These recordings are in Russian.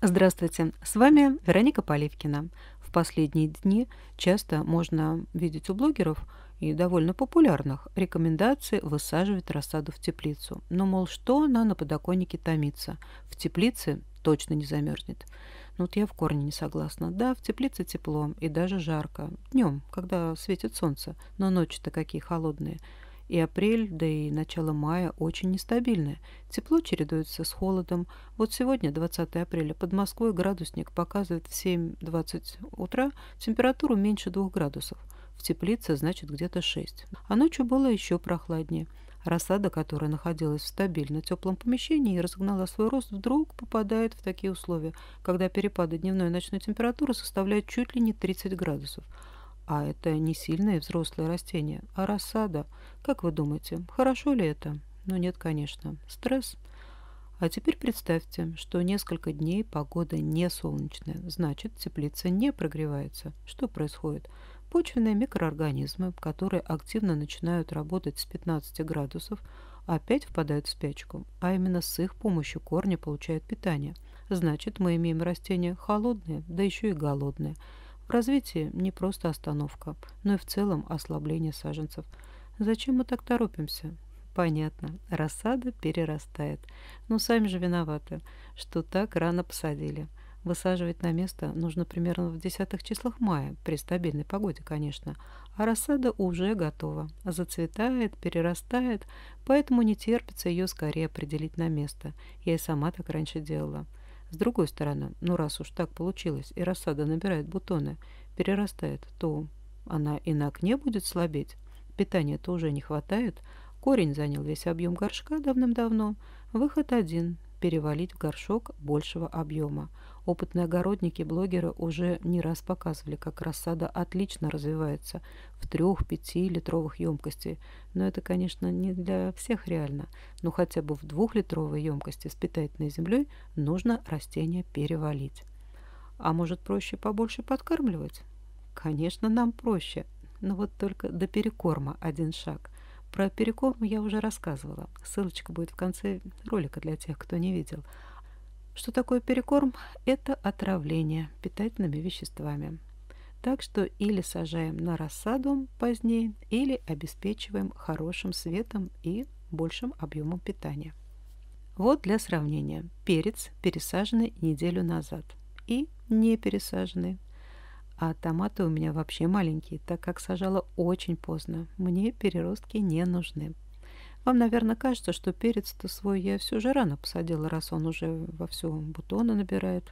Здравствуйте, с вами Вероника Поливкина. В последние дни часто можно видеть у блогеров и довольно популярных рекомендации высаживать рассаду в теплицу. Но мол, что она на подоконнике томится? В теплице точно не замерзнет. Ну, вот я в корне не согласна. Да, в теплице тепло и даже жарко. Днем, когда светит солнце, но ночи-то какие холодные – и апрель, да и начало мая очень нестабильное. Тепло чередуется с холодом. Вот сегодня, 20 апреля, под Москвой градусник показывает в 7.20 утра температуру меньше 2 градусов. В теплице, значит, где-то 6. А ночью было еще прохладнее. Рассада, которая находилась в стабильно теплом помещении и разогнала свой рост, вдруг попадает в такие условия, когда перепады дневной и ночной температуры составляют чуть ли не 30 градусов – а это не сильное взрослое растение, а рассада. Как вы думаете, хорошо ли это? Ну нет, конечно. Стресс. А теперь представьте, что несколько дней погода не солнечная, значит теплица не прогревается. Что происходит? Почвенные микроорганизмы, которые активно начинают работать с 15 градусов, опять впадают в спячку, а именно с их помощью корни получают питание. Значит, мы имеем растения холодные, да еще и голодные – в развитии не просто остановка, но и в целом ослабление саженцев. Зачем мы так торопимся? Понятно, рассада перерастает. Но сами же виноваты, что так рано посадили. Высаживать на место нужно примерно в десятых числах мая, при стабильной погоде, конечно. А рассада уже готова, зацветает, перерастает, поэтому не терпится ее скорее определить на место. Я и сама так раньше делала. С другой стороны, ну раз уж так получилось, и рассада набирает бутоны, перерастает, то она и на окне будет слабеть. Питания-то уже не хватает. Корень занял весь объем горшка давным-давно. Выход один перевалить в горшок большего объема. Опытные огородники и блогеры уже не раз показывали, как рассада отлично развивается в 3-5 литровых емкостей. Но это, конечно, не для всех реально. Но хотя бы в 2-литровой емкости с питательной землей нужно растение перевалить. А может проще побольше подкармливать? Конечно, нам проще, но вот только до перекорма один шаг – про переком я уже рассказывала. Ссылочка будет в конце ролика для тех, кто не видел. Что такое перекорм? Это отравление питательными веществами. Так что или сажаем на рассаду позднее, или обеспечиваем хорошим светом и большим объемом питания. Вот для сравнения. Перец пересаженный неделю назад и не пересаженный а томаты у меня вообще маленькие, так как сажала очень поздно. Мне переростки не нужны. Вам, наверное, кажется, что перец-то свой я все же рано посадила, раз он уже во все бутоны набирает.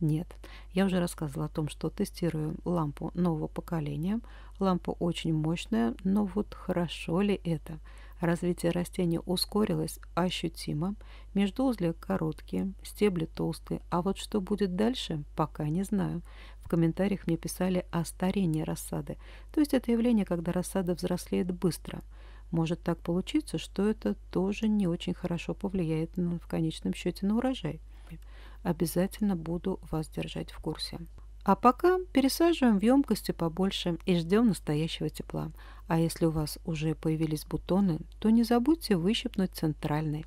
Нет, я уже рассказывала о том, что тестирую лампу нового поколения. Лампа очень мощная, но вот хорошо ли это – Развитие растения ускорилось ощутимо, междуузлия короткие, стебли толстые, а вот что будет дальше, пока не знаю. В комментариях мне писали о старении рассады, то есть это явление, когда рассада взрослеет быстро. Может так получиться, что это тоже не очень хорошо повлияет на, в конечном счете на урожай. Обязательно буду вас держать в курсе. А пока пересаживаем в емкости побольше и ждем настоящего тепла. А если у вас уже появились бутоны, то не забудьте выщипнуть центральный,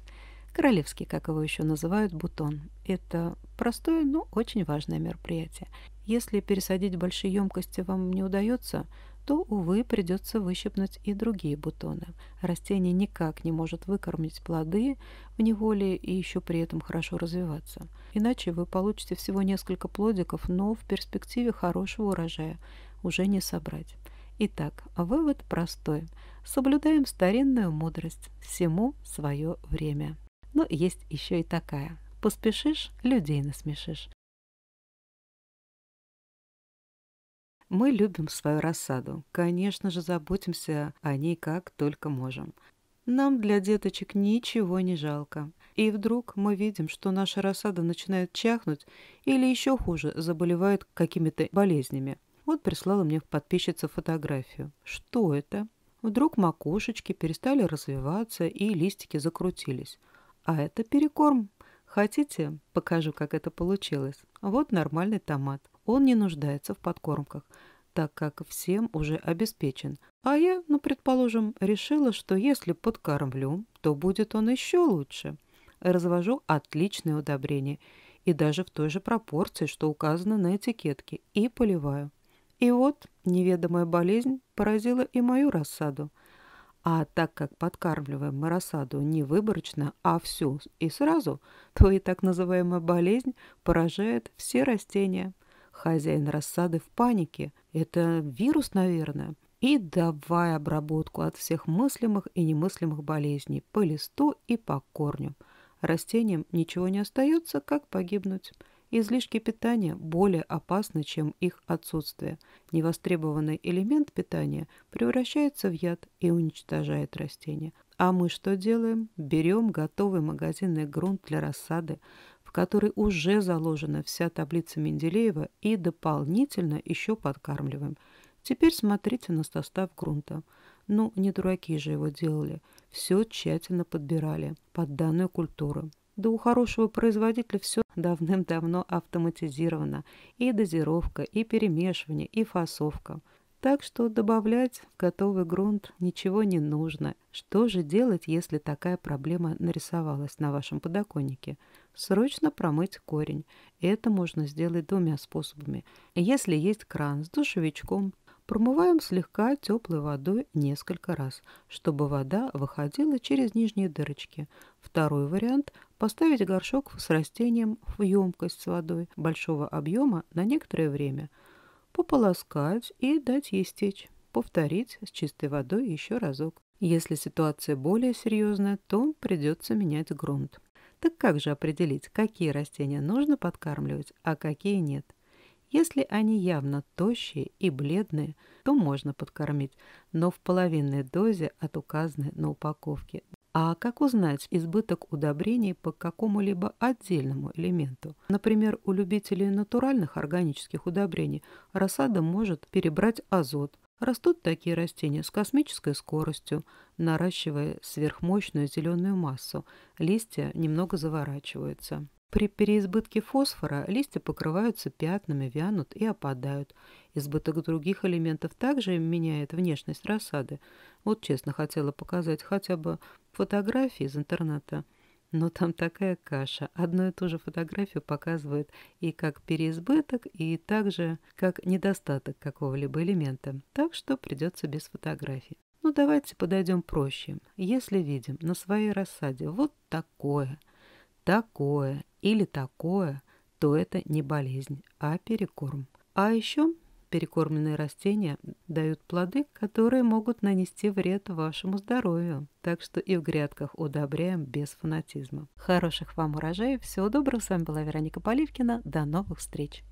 королевский, как его еще называют, бутон. Это простое, но очень важное мероприятие. Если пересадить большие емкости вам не удается, то, увы, придется выщипнуть и другие бутоны. Растение никак не может выкормить плоды в неволе и еще при этом хорошо развиваться. Иначе вы получите всего несколько плодиков, но в перспективе хорошего урожая уже не собрать. Итак, вывод простой. Соблюдаем старинную мудрость. Всему свое время. Но есть еще и такая. Поспешишь – людей насмешишь. Мы любим свою рассаду. Конечно же, заботимся о ней как только можем. Нам для деточек ничего не жалко. И вдруг мы видим, что наша рассада начинает чахнуть или еще хуже, заболевает какими-то болезнями. Вот прислала мне подписчица фотографию. Что это? Вдруг макушечки перестали развиваться и листики закрутились. А это перекорм. Хотите, покажу, как это получилось? Вот нормальный томат. Он не нуждается в подкормках, так как всем уже обеспечен. А я, ну, предположим, решила, что если подкормлю, то будет он еще лучше. Развожу отличное удобрение и даже в той же пропорции, что указано на этикетке, и поливаю. И вот неведомая болезнь поразила и мою рассаду. А так как подкармливаем мы рассаду не выборочно, а всю и сразу, то и так называемая болезнь поражает все растения – Хозяин рассады в панике. Это вирус, наверное. И давай обработку от всех мыслимых и немыслимых болезней по листу и по корню. Растениям ничего не остается, как погибнуть. Излишки питания более опасны, чем их отсутствие. Невостребованный элемент питания превращается в яд и уничтожает растения. А мы что делаем? Берем готовый магазинный грунт для рассады, который уже заложена вся таблица Менделеева, и дополнительно еще подкармливаем. Теперь смотрите на состав грунта. Ну, не дураки же его делали. Все тщательно подбирали под данную культуру. Да у хорошего производителя все давным-давно автоматизировано. И дозировка, и перемешивание, и фасовка. Так что добавлять в готовый грунт ничего не нужно. Что же делать, если такая проблема нарисовалась на вашем подоконнике? срочно промыть корень. это можно сделать двумя способами. Если есть кран с душевичком, промываем слегка теплой водой несколько раз, чтобы вода выходила через нижние дырочки. Второй вариант – поставить горшок с растением в емкость с водой большого объема на некоторое время, пополоскать и дать ей стечь. Повторить с чистой водой еще разок. Если ситуация более серьезная, то придется менять грунт. Так как же определить, какие растения нужно подкармливать, а какие нет? Если они явно тощие и бледные, то можно подкормить, но в половинной дозе от указанной на упаковке. А как узнать избыток удобрений по какому-либо отдельному элементу? Например, у любителей натуральных органических удобрений рассада может перебрать азот, Растут такие растения с космической скоростью, наращивая сверхмощную зеленую массу. Листья немного заворачиваются. При переизбытке фосфора листья покрываются пятнами, вянут и опадают. Избыток других элементов также меняет внешность рассады. Вот честно хотела показать хотя бы фотографии из интернета – но там такая каша. Одну и ту же фотографию показывают и как переизбыток, и также как недостаток какого-либо элемента. Так что придется без фотографий. Ну давайте подойдем проще. Если видим на своей рассаде вот такое, такое или такое, то это не болезнь, а перекорм. А еще Перекормленные растения дают плоды, которые могут нанести вред вашему здоровью. Так что и в грядках удобряем без фанатизма. Хороших вам урожаев, всего доброго. С вами была Вероника Поливкина. До новых встреч!